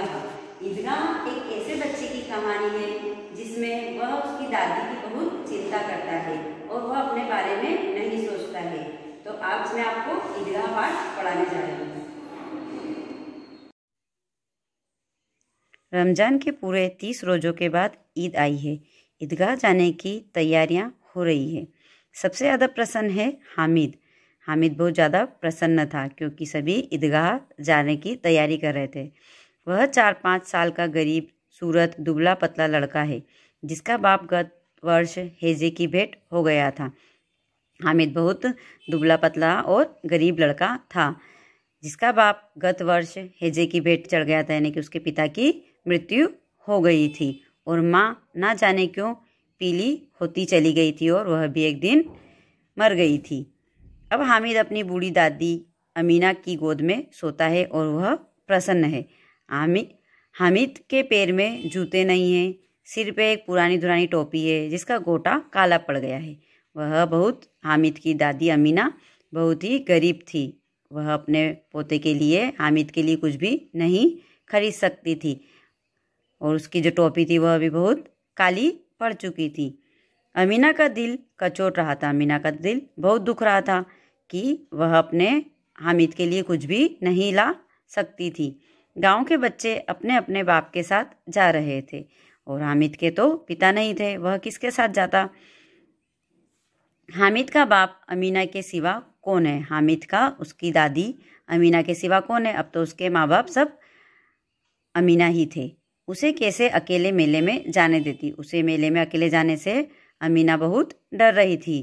रहा ईदगाह एक ऐसे बच्चे की कहानी है जिसमें वह उसकी दादी की बहुत चिंता करता है और वह अपने बारे में नहीं सोचता है तो आज मैं आपको ईदगाह पाठ पढ़ाने जा रही हूँ रमज़ान के पूरे तीस रोज़ों के बाद ईद आई है ईदगाह जाने की तैयारियां हो रही है सबसे ज़्यादा प्रसन्न है हामिद हामिद बहुत ज़्यादा प्रसन्न था क्योंकि सभी ईदगाह जाने की तैयारी कर रहे थे वह चार पाँच साल का गरीब सूरत दुबला पतला लड़का है जिसका बाप गत वर्ष हेजे की भेंट हो गया था हामिद बहुत दुबला पतला और गरीब लड़का था जिसका बाप गत वर्ष हेजे की भेंट चढ़ गया था यानी कि उसके पिता की मृत्यु हो गई थी और माँ ना जाने क्यों पीली होती चली गई थी और वह भी एक दिन मर गई थी अब हामिद अपनी बूढ़ी दादी अमीना की गोद में सोता है और वह प्रसन्न है हामिद हामिद के पैर में जूते नहीं हैं सिर पे एक पुरानी दुरानी टोपी है जिसका गोटा काला पड़ गया है वह बहुत हामिद की दादी अमीना बहुत ही गरीब थी वह अपने पोते के लिए हामिद के लिए कुछ भी नहीं खरीद सकती थी और उसकी जो टोपी थी वह भी बहुत काली पड़ चुकी थी अमीना का दिल कचोट रहा था अमीना का दिल बहुत दुख रहा था कि वह अपने हामिद के लिए कुछ भी नहीं ला सकती थी गांव के बच्चे अपने अपने बाप के साथ जा रहे थे और हामिद के तो पिता नहीं थे वह किसके साथ जाता हामिद का बाप अमीना के सिवा कौन है हामिद का उसकी दादी अमीना के सिवा कौन है अब तो उसके माँ बाप सब अमीना ही थे उसे कैसे अकेले मेले में जाने देती उसे मेले में अकेले जाने से अमीना बहुत डर रही थी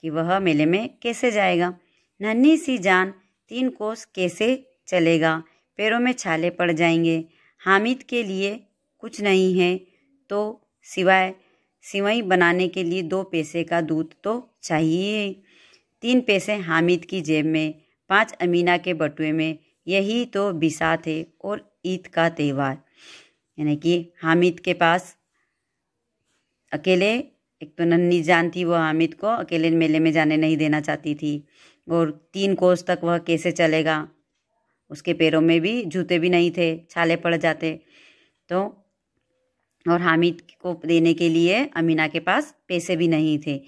कि वह मेले में कैसे जाएगा नन्ही सी जान तीन कोस कैसे चलेगा पैरों में छाले पड़ जाएंगे हामिद के लिए कुछ नहीं है तो सिवाय सिवई बनाने के लिए दो पैसे का दूध तो चाहिए तीन पैसे हामिद की जेब में पांच अमीना के बटुए में यही तो बिसा थे और ईद का त्यौहार यानी कि हामिद के पास अकेले एक तो नन्नी जान थी वो हामिद को अकेले मेले में जाने नहीं देना चाहती थी और तीन कोस तक वह कैसे चलेगा उसके पैरों में भी जूते भी नहीं थे छाले पड़ जाते तो और हामिद को देने के लिए अमीना के पास पैसे भी नहीं थे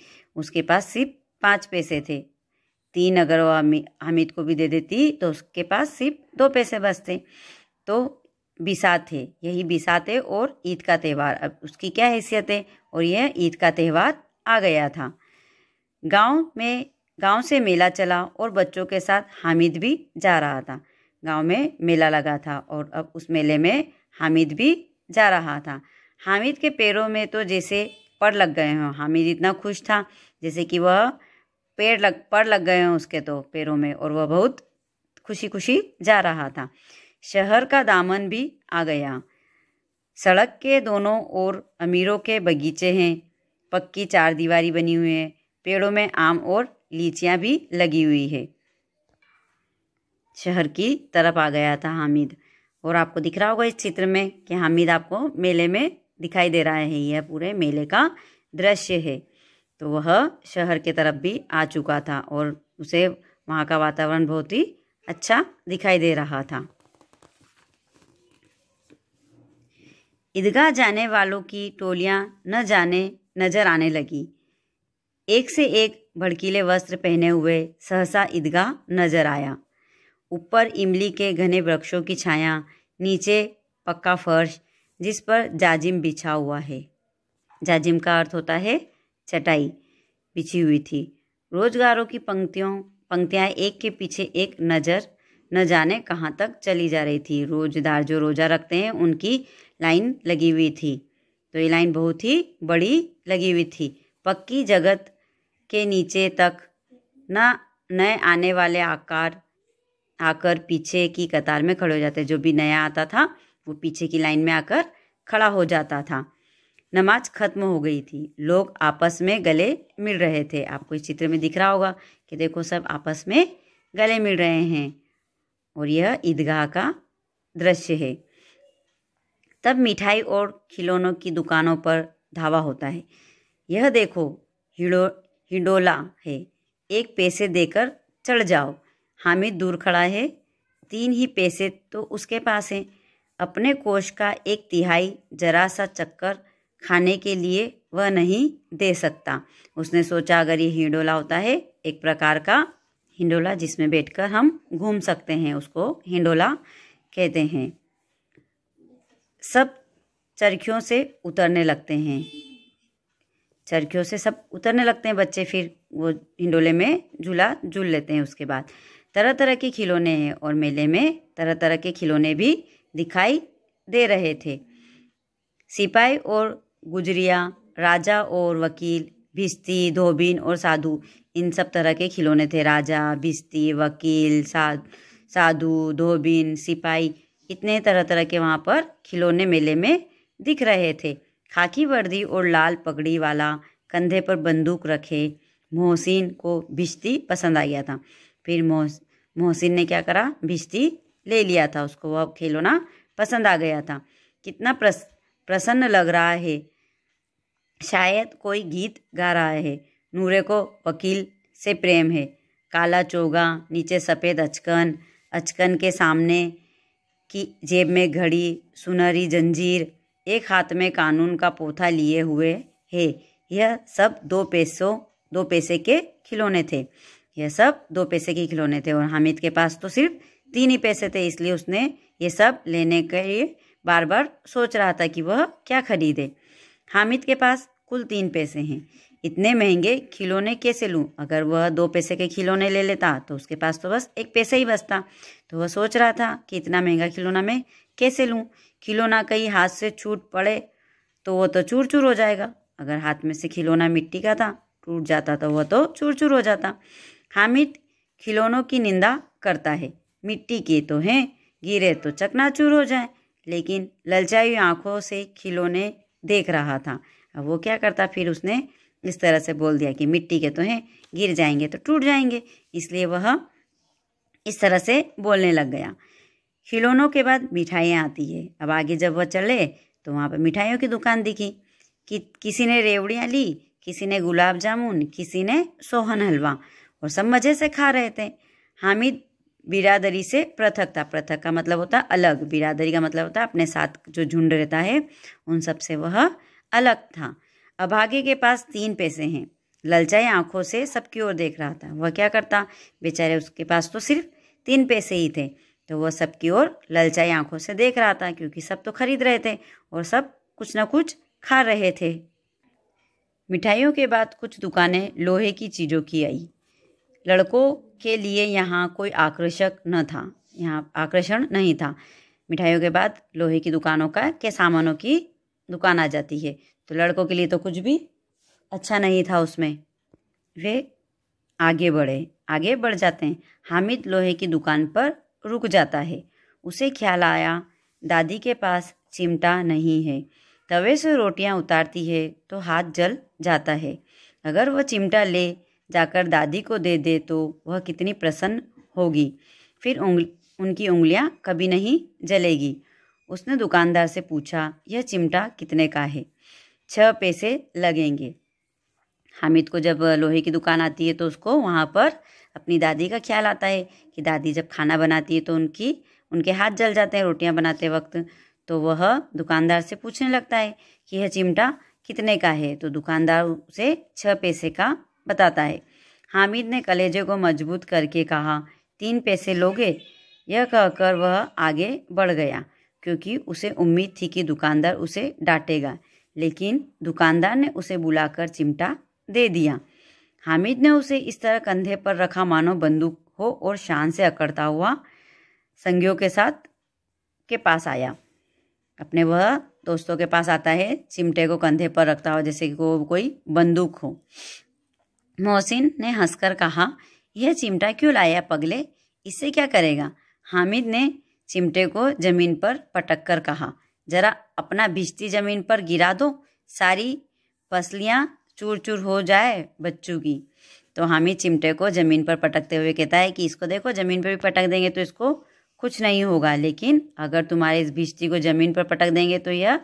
उसके पास सिर्फ पाँच पैसे थे तीन अगर वो हामिद को भी दे देती तो उसके पास सिर्फ दो पैसे बचते तो बिसात थे यही बिसात थे और ईद का त्यौहार अब उसकी क्या हैसियत है और यह ईद का त्यौहार आ गया था गांव में गांव से मेला चला और बच्चों के साथ हामिद भी जा रहा था गांव में मेला लगा था और अब उस मेले में हामिद भी जा रहा था हामिद के पैरों में तो जैसे पड़ लग गए हों हामिद इतना खुश था जैसे कि वह पेड़ लग पड़ लग गए हों उसके तो पैरों में और वह बहुत खुशी खुशी जा रहा था शहर का दामन भी आ गया सड़क के दोनों ओर अमीरों के बगीचे हैं पक्की चार दीवारी बनी हुई है पेड़ों में आम और लीचियाँ भी लगी हुई है शहर की तरफ आ गया था हामिद और आपको दिख रहा होगा इस चित्र में कि हामिद आपको मेले में दिखाई दे रहा है यह पूरे मेले का दृश्य है तो वह शहर के तरफ भी आ चुका था और उसे वहाँ का वातावरण बहुत ही अच्छा दिखाई दे रहा था ईदगाह जाने वालों की टोलियाँ न जाने नजर आने लगी एक से एक भड़कीले वस्त्र पहने हुए सहसा ईदगाह नजर आया ऊपर इमली के घने वृक्षों की छाया नीचे पक्का फर्श जिस पर जाजिम बिछा हुआ है जाजिम का अर्थ होता है चटाई बिछी हुई थी रोजगारों की पंक्तियों पंक्तियाँ एक के पीछे एक नज़र न जाने कहाँ तक चली जा रही थी रोजदार जो रोज़ा रखते हैं उनकी लाइन लगी हुई थी तो ये लाइन बहुत ही बड़ी लगी हुई थी पक्की जगत के नीचे तक न नए आने वाले आकार आकर पीछे की कतार में खड़े हो जाते जो भी नया आता था वो पीछे की लाइन में आकर खड़ा हो जाता था नमाज खत्म हो गई थी लोग आपस में गले मिल रहे थे आपको इस चित्र में दिख रहा होगा कि देखो सब आपस में गले मिल रहे हैं और यह ईदगाह का दृश्य है तब मिठाई और खिलौनों की दुकानों पर धावा होता है यह देखो हिडो हिंडोला है एक पैसे देकर चढ़ जाओ हामिद दूर खड़ा है तीन ही पैसे तो उसके पास हैं अपने कोष का एक तिहाई जरा सा चक्कर खाने के लिए वह नहीं दे सकता उसने सोचा अगर ये हिंडोला होता है एक प्रकार का हिंडोला जिसमें बैठकर हम घूम सकते हैं उसको हिंडोला कहते हैं सब चरखियों से उतरने लगते हैं चरखियों से सब उतरने लगते हैं बच्चे फिर वो हिंडोले में झूला झूल लेते हैं उसके बाद तरह तरह के खिलौने हैं और मेले में तरह तरह के खिलौने भी दिखाई दे रहे थे सिपाही और गुजरिया राजा और वकील भिस्ती धोबिन और साधु इन सब तरह के खिलौने थे राजा भिस्ती वकील साधु धोबिन सिपाही इतने तरह तरह के वहाँ पर खिलौने मेले में दिख रहे थे खाकी वर्दी और लाल पगड़ी वाला कंधे पर बंदूक रखे मोहसिन को भिश्ती पसंद आ गया था फिर मोह मोहसिन ने क्या करा भिश्ती ले लिया था उसको वह खिलौना पसंद आ गया था कितना प्रस, प्रसन्न लग रहा है शायद कोई गीत गा रहा है नूरे को वकील से प्रेम है काला चोगा नीचे सफ़ेद अचकन अचकन के सामने की जेब में घड़ी सुनहरी जंजीर एक हाथ में कानून का पोथा लिए हुए है यह सब दो पैसों दो पैसे के खिलौने थे ये सब दो पैसे के खिलौने थे और हामिद के पास तो सिर्फ तीन ही पैसे थे इसलिए उसने ये सब लेने के लिए बार बार सोच रहा था कि वह क्या खरीदे हामिद के पास कुल तीन पैसे हैं इतने महंगे खिलौने कैसे लूँ अगर वह दो पैसे के खिलौने ले लेता तो उसके पास तो बस एक पैसे ही बचता तो वह सोच रहा था कि इतना महंगा खिलौना मैं कैसे लूँ खिलौना कहीं हाथ से छूट पड़े तो वह तो चूर चूर हो जाएगा अगर हाथ में से खिलौना मिट्टी का था टूट जाता तो वह तो चूर चूर हो जाता हामिद खिलौनों की निंदा करता है मिट्टी के तो हैं गिरे तो चकनाचूर हो जाए लेकिन ललचाई आंखों से खिलौने देख रहा था अब वो क्या करता फिर उसने इस तरह से बोल दिया कि मिट्टी के तो हैं गिर जाएंगे तो टूट जाएंगे इसलिए वह इस तरह से बोलने लग गया खिलौनों के बाद मिठाइयाँ आती है अब आगे जब वह चले तो वहाँ पर मिठाइयों की दुकान दिखी कि किसी ने रेवड़ियाँ ली किसी ने गुलाब जामुन किसी ने सोहन हलवा और सब मज़े से खा रहे थे हामिद बिरादरी से पृथक था पृथक का मतलब होता अलग बिरादरी का मतलब होता अपने साथ जो झुंड रहता है उन सब से वह अलग था अभागे के पास तीन पैसे हैं ललचाई आंखों से सबकी ओर देख रहा था वह क्या करता बेचारे उसके पास तो सिर्फ तीन पैसे ही थे तो वह सबकी ओर ललचाई आंखों से देख रहा था क्योंकि सब तो खरीद रहे थे और सब कुछ ना कुछ खा रहे थे मिठाइयों के बाद कुछ दुकानें लोहे की चीज़ों की आई लड़कों के लिए यहाँ कोई आकर्षक न था यहाँ आकर्षण नहीं था मिठाइयों के बाद लोहे की दुकानों का के सामानों की दुकान आ जाती है तो लड़कों के लिए तो कुछ भी अच्छा नहीं था उसमें वे आगे बढ़े आगे बढ़ जाते हैं हामिद लोहे की दुकान पर रुक जाता है उसे ख्याल आया दादी के पास चिमटा नहीं है तवे से रोटियां उतारती है तो हाथ जल जाता है अगर वह चिमटा ले जाकर दादी को दे दे तो वह कितनी प्रसन्न होगी फिर उंगल उनकी उंगलियां कभी नहीं जलेगी उसने दुकानदार से पूछा यह चिमटा कितने का है छः पैसे लगेंगे हामिद को जब लोहे की दुकान आती है तो उसको वहाँ पर अपनी दादी का ख्याल आता है कि दादी जब खाना बनाती है तो उनकी उनके हाथ जल जाते हैं रोटियाँ बनाते वक्त तो वह दुकानदार से पूछने लगता है कि यह चिमटा कितने का है तो दुकानदार उसे छः पैसे का बताता है हामिद ने कलेजे को मजबूत करके कहा तीन पैसे लोगे यह कहकर वह आगे बढ़ गया क्योंकि उसे उम्मीद थी कि दुकानदार उसे डांटेगा लेकिन दुकानदार ने उसे बुलाकर चिमटा दे दिया हामिद ने उसे इस तरह कंधे पर रखा मानो बंदूक हो और शान से अकड़ता हुआ संगियों के साथ के पास आया अपने वह दोस्तों के पास आता है चिमटे को कंधे पर रखता हो जैसे कि वो कोई बंदूक हो मोहसिन ने हंसकर कहा यह चिमटा क्यों लाया पगले इससे क्या करेगा हामिद ने चिमटे को जमीन पर पटक कर कहा जरा अपना भिश्ती जमीन पर गिरा दो सारी पसलियाँ चूर चूर हो जाए बच्चू की तो हामिद चिमटे को ज़मीन पर पटकते हुए कहता है कि इसको देखो ज़मीन पर भी पटक देंगे तो इसको कुछ नहीं होगा लेकिन अगर तुम्हारे इस भिश्ती को ज़मीन पर पटक देंगे तो यह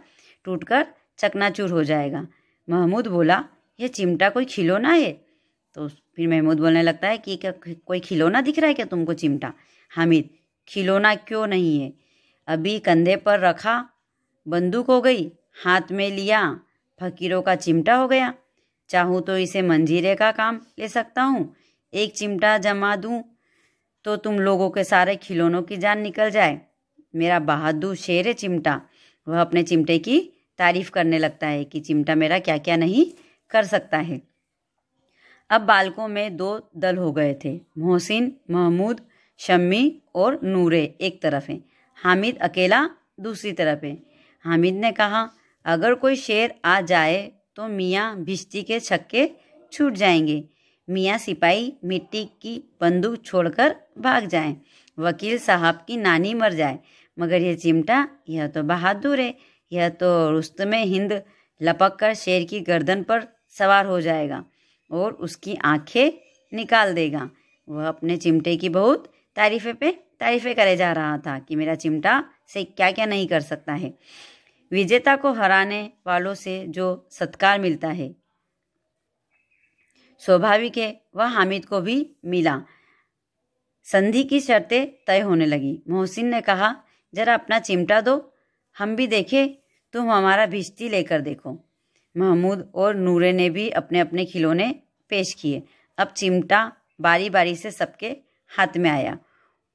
टूट कर चकनाचूर हो जाएगा महमूद बोला यह चिमटा कोई खिलौना है तो फिर महमूद बोलने लगता है कि क्या कोई खिलौना दिख रहा है क्या तुमको चिमटा हामिद खिलौना क्यों नहीं है अभी कंधे पर रखा बंदूक हो गई हाथ में लिया फकीरों का चिमटा हो गया चाहूँ तो इसे मंजीरे का काम ले सकता हूँ एक चिमटा जमा दूँ तो तुम लोगों के सारे खिलौनों की जान निकल जाए मेरा बहादुर शेर है चिमटा वह अपने चिमटे की तारीफ करने लगता है कि चिमटा मेरा क्या क्या नहीं कर सकता है अब बालकों में दो दल हो गए थे मोहसिन महमूद शम्मी और नूरे एक तरफ हैं हामिद अकेला दूसरी तरफ है हामिद ने कहा अगर कोई शेर आ जाए तो मियाँ भिश्ती के छक्के छूट जाएंगे मियाँ सिपाही मिट्टी की बंदूक छोड़कर भाग जाएं वकील साहब की नानी मर जाए मगर यह चिमटा यह तो बहादुर है यह तो रुस्त में हिंद लपक कर शेर की गर्दन पर सवार हो जाएगा और उसकी आंखें निकाल देगा वह अपने चिमटे की बहुत तारीफे पे तारीफें करे जा रहा था कि मेरा चिमटा से क्या क्या नहीं कर सकता है विजेता को हराने वालों से जो सत्कार मिलता है स्वाभाविक है वह हामिद को भी मिला संधि की शर्तें तय होने लगी मोहसिन ने कहा जरा अपना चिमटा दो हम भी देखें तुम हमारा भिश्ती लेकर देखो महमूद और नूरे ने भी अपने अपने खिलौने पेश किए अब चिमटा बारी बारी से सबके हाथ में आया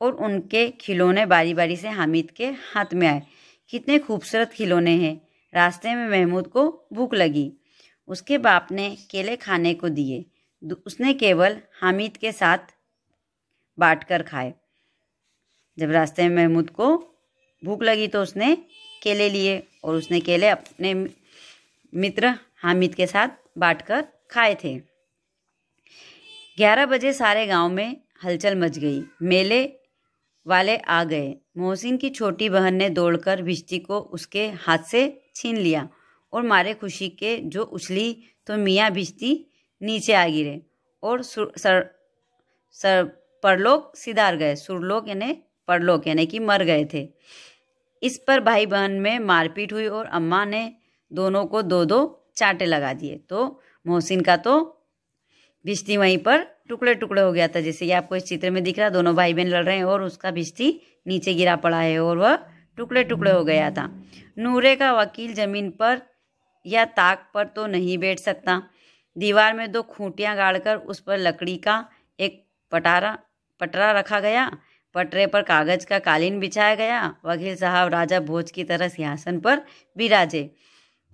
और उनके खिलौने बारी बारी से हामिद के हाथ में आए कितने खूबसूरत खिलौने हैं रास्ते में महमूद को भूख लगी उसके बाप ने केले खाने को दिए उसने केवल हामिद के साथ बाँट कर खाए जब रास्ते में महमूद को भूख लगी तो उसने केले लिए और उसने केले अपने मित्र हामिद के साथ बांटकर खाए थे ग्यारह बजे सारे गांव में हलचल मच गई मेले वाले आ गए मोहसिन की छोटी बहन ने दौड़कर बिश्ती को उसके हाथ से छीन लिया और मारे खुशी के जो उछली तो मियाँ बिश्ती नीचे आ गिरे और सुर, सर सर परलोक सिधार गए सुरलोक यानी परलोक यानी कि मर गए थे इस पर भाई बहन में मारपीट हुई और अम्मा ने दोनों को दो दो चाटे लगा दिए तो मोहसिन का तो भिश्ती वहीं पर टुकड़े टुकड़े हो गया था जैसे कि आपको इस चित्र में दिख रहा दोनों भाई बहन लड़ रहे हैं और उसका भिश्ती नीचे गिरा पड़ा है और वह टुकड़े टुकड़े हो गया था नूरे का वकील ज़मीन पर या ताक पर तो नहीं बैठ सकता दीवार में दो खूंटियाँ गाड़कर उस पर लकड़ी का एक पटारा पटरा रखा गया पटरे पर कागज का कालीन बिछाया गया वकील साहब राजा भोज की तरह सिंहासन पर बिराजे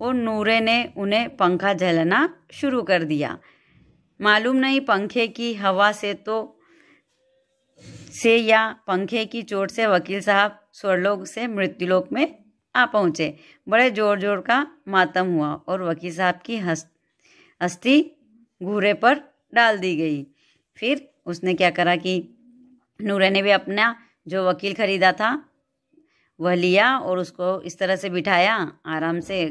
और नूरे ने उन्हें पंखा झलना शुरू कर दिया मालूम नहीं पंखे की हवा से तो से या पंखे की चोट से वकील साहब स्वरलोक से मृत्युलोक में आ पहुँचे बड़े जोर जोर का मातम हुआ और वकील साहब की हस्त अस्थि घूरे पर डाल दी गई फिर उसने क्या करा कि नूरे ने भी अपना जो वकील खरीदा था वह लिया और उसको इस तरह से बिठाया आराम से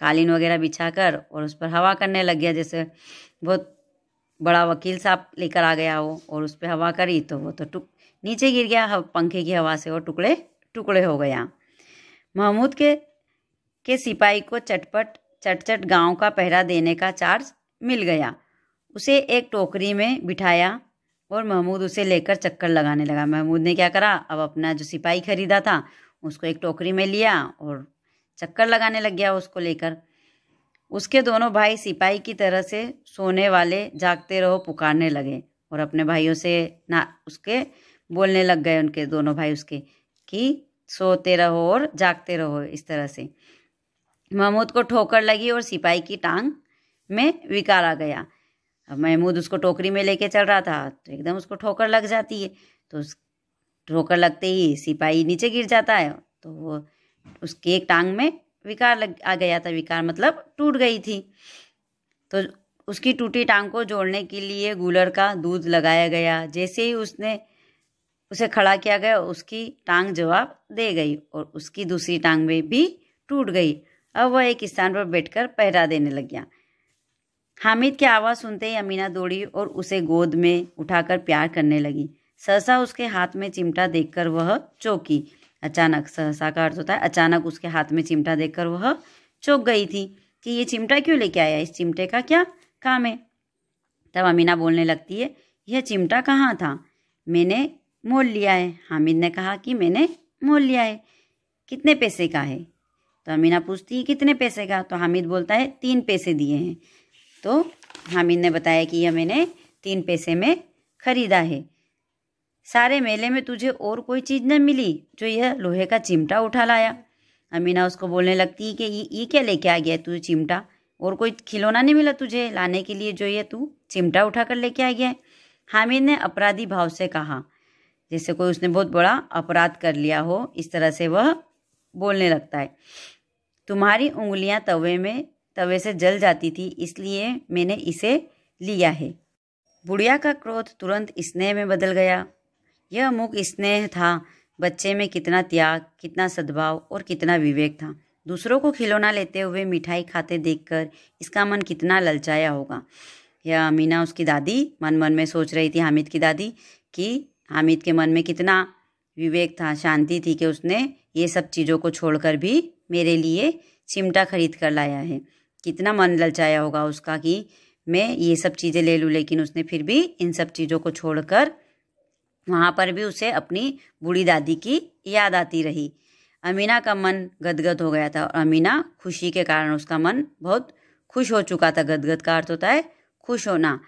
कालीन वगैरह बिछाकर और उस पर हवा करने लग गया जैसे बहुत बड़ा वकील साहब लेकर आ गया वो और उस पर हवा करी तो वो तो टुक नीचे गिर गया पंखे की हवा से वो टुकड़े टुकड़े हो गया महमूद के के सिपाही को चटपट चटचट गांव का पहरा देने का चार्ज मिल गया उसे एक टोकरी में बिठाया और महमूद उसे लेकर चक्कर लगाने लगा महमूद ने क्या करा अब अपना जो सिपाही खरीदा था उसको एक टोकरी में लिया और चक्कर लगाने लग गया उसको लेकर उसके दोनों भाई सिपाही की तरह से सोने वाले जागते रहो पुकारने लगे और अपने भाइयों से ना उसके बोलने लग गए उनके दोनों भाई उसके कि सोते रहो और जागते रहो इस तरह से महमूद को ठोकर लगी और सिपाही की टांग में विकार आ गया अब महमूद उसको टोकरी में लेके चल रहा था तो एकदम उसको ठोकर लग जाती है तो उस ठोकर लगते ही सिपाही नीचे गिर जाता है तो वो उसकी एक टांग में विकार लग आ गया था विकार मतलब टूट गई थी तो उसकी टूटी टांग को जोड़ने के लिए गूलर का दूध लगाया गया जैसे ही उसने उसे खड़ा किया गया उसकी टांग जवाब दे गई और उसकी दूसरी टांग में भी टूट गई अब वह एक स्थान पर बैठकर पहरा देने लग गया हामिद की आवाज़ सुनते ही अमीना दौड़ी और उसे गोद में उठाकर प्यार करने लगी सहसा उसके हाथ में चिमटा देखकर वह चौंकी अचानक सहसा का अर्थ होता है अचानक उसके हाथ में चिमटा देखकर वह चौंक गई थी कि ये चिमटा क्यों लेके आया इस चिमटे का क्या काम है तब अमीना बोलने लगती है यह चिमटा कहाँ था मैंने मोल लिया है हामिद ने कहा कि मैंने मोल लिया है कितने पैसे का है तो अमीना पूछती है कितने पैसे का तो हामिद बोलता है तीन पैसे दिए हैं तो हामिद ने बताया कि यह मैंने तीन पैसे में ख़रीदा है सारे मेले में तुझे और कोई चीज़ न मिली जो यह लोहे का चिमटा उठा लाया अमीना उसको बोलने लगती कि ये क्या लेके आ गया तू चिमटा और कोई खिलौना नहीं मिला तुझे लाने के लिए जो ये तू चिमटा उठा कर लेके आ गया है हामिद ने अपराधी भाव से कहा जैसे कोई उसने बहुत बड़ा अपराध कर लिया हो इस तरह से वह बोलने लगता है तुम्हारी उंगलियां तवे में तवे से जल जाती थी इसलिए मैंने इसे लिया है बुढ़िया का क्रोध तुरंत स्नेह में बदल गया यह मुख स्नेह था बच्चे में कितना त्याग कितना सद्भाव और कितना विवेक था दूसरों को खिलौना लेते हुए मिठाई खाते देखकर इसका मन कितना ललचाया होगा यह अमीना उसकी दादी मन मन में सोच रही थी हामिद की दादी कि हामिद के मन में कितना विवेक था शांति थी कि उसने ये सब चीज़ों को छोड़कर भी मेरे लिए चिमटा खरीद कर लाया है कितना मन ललचाया होगा उसका कि मैं ये सब चीज़ें ले लूँ लेकिन उसने फिर भी इन सब चीज़ों को छोड़कर वहाँ पर भी उसे अपनी बूढ़ी दादी की याद आती रही अमीना का मन गदगद हो गया था और अमीना खुशी के कारण उसका मन बहुत खुश हो चुका था गदगद का अर्थ होता है खुश होना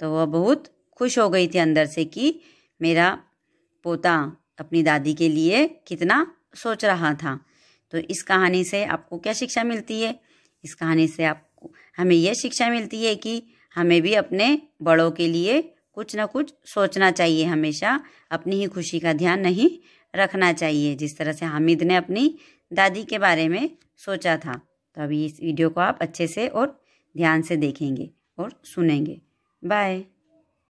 तो वह बहुत खुश हो गई थी अंदर से कि मेरा पोता अपनी दादी के लिए कितना सोच रहा था तो इस कहानी से आपको क्या शिक्षा मिलती है इस कहानी से आपको हमें यह शिक्षा मिलती है कि हमें भी अपने बड़ों के लिए कुछ ना कुछ सोचना चाहिए हमेशा अपनी ही खुशी का ध्यान नहीं रखना चाहिए जिस तरह से हामिद ने अपनी दादी के बारे में सोचा था तो अभी इस वीडियो को आप अच्छे से और ध्यान से देखेंगे और सुनेंगे बाय